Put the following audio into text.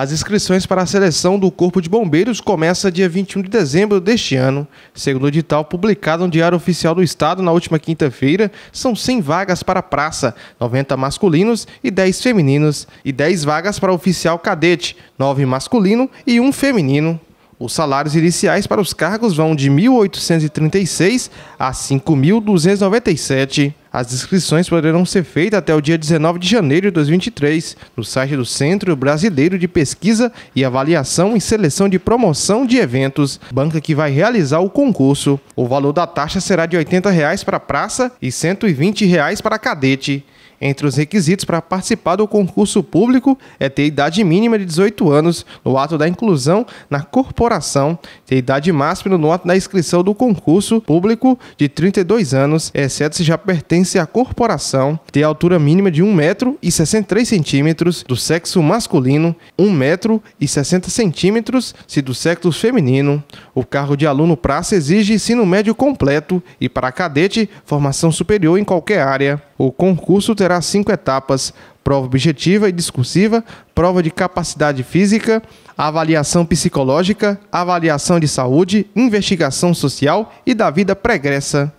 As inscrições para a seleção do Corpo de Bombeiros começa dia 21 de dezembro deste ano. Segundo o edital publicado no Diário Oficial do Estado na última quinta-feira, são 100 vagas para praça, 90 masculinos e 10 femininos, e 10 vagas para oficial cadete, 9 masculino e 1 feminino. Os salários iniciais para os cargos vão de R$ 1.836 a R$ 5.297. As inscrições poderão ser feitas até o dia 19 de janeiro de 2023 no site do Centro Brasileiro de Pesquisa e Avaliação e Seleção de Promoção de Eventos, banca que vai realizar o concurso. O valor da taxa será de R$ 80 reais para praça e R$ 120 reais para cadete. Entre os requisitos para participar do concurso público é ter idade mínima de 18 anos no ato da inclusão na corporação, ter idade máxima no ato da inscrição do concurso público de 32 anos, exceto se já pertence à corporação, ter altura mínima de 1 metro e 63 centímetros do sexo masculino, 1 metro e 60 centímetros se do sexo feminino. O cargo de aluno praça exige ensino médio completo e para cadete, formação superior em qualquer área. O concurso terá cinco etapas: prova objetiva e discursiva, prova de capacidade física, avaliação psicológica, avaliação de saúde, investigação social e da vida pregressa.